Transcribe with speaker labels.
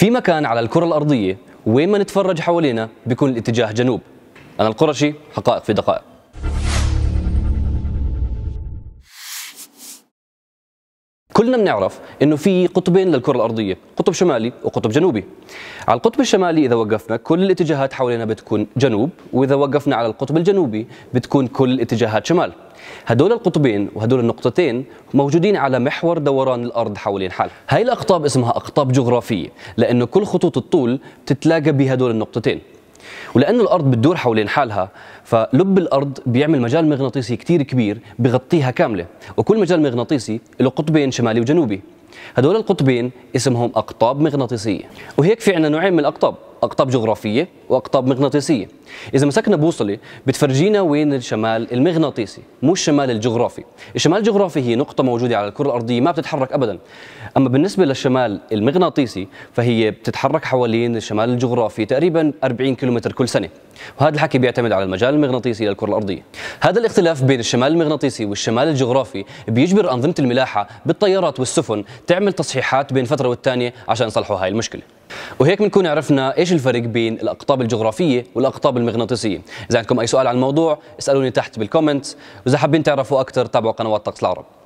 Speaker 1: في مكان على الكرة الأرضية وين ما نتفرج حوالينا بيكون الاتجاه جنوب أنا القرشي حقائق في دقائق كلنا بنعرف انه في قطبين للكره الارضيه قطب شمالي وقطب جنوبي على القطب الشمالي اذا وقفنا كل الاتجاهات حوالينا بتكون جنوب واذا وقفنا على القطب الجنوبي بتكون كل الاتجاهات شمال هدول القطبين وهدول النقطتين موجودين على محور دوران الارض حوالين حالها هاي الاقطاب اسمها اقطاب جغرافيه لانه كل خطوط الطول بتتلاقى بهدول النقطتين ولأن الأرض بتدور حولين حالها فلب الأرض بيعمل مجال مغناطيسي كتير كبير بغطيها كاملة وكل مجال مغناطيسي له قطبين شمالي وجنوبي هدول القطبين اسمهم أقطاب مغناطيسية وهيك في عنا نوعين من الأقطاب اقطاب جغرافيه واقطاب مغناطيسيه اذا مسكنا بوصله بتفرجينا وين الشمال المغناطيسي مو الشمال الجغرافي الشمال الجغرافي هي نقطه موجوده على الكره الارضيه ما بتتحرك ابدا اما بالنسبه للشمال المغناطيسي فهي بتتحرك حوالين الشمال الجغرافي تقريبا 40 كيلومتر كل سنه وهذا الحكي بيعتمد على المجال المغناطيسي للكره الارضيه هذا الاختلاف بين الشمال المغناطيسي والشمال الجغرافي بيجبر انظمه الملاحه بالطيارات والسفن تعمل تصحيحات بين فتره والثانيه عشان يصلحوا هاي المشكله وهيك بنكون عرفنا ايش الفرق بين الاقطاب الجغرافيه والاقطاب المغناطيسيه اذا عندكم اي سؤال عن الموضوع اسالوني تحت بالكومنت واذا حابين تعرفوا اكثر تابعوا قنوات طقس العرب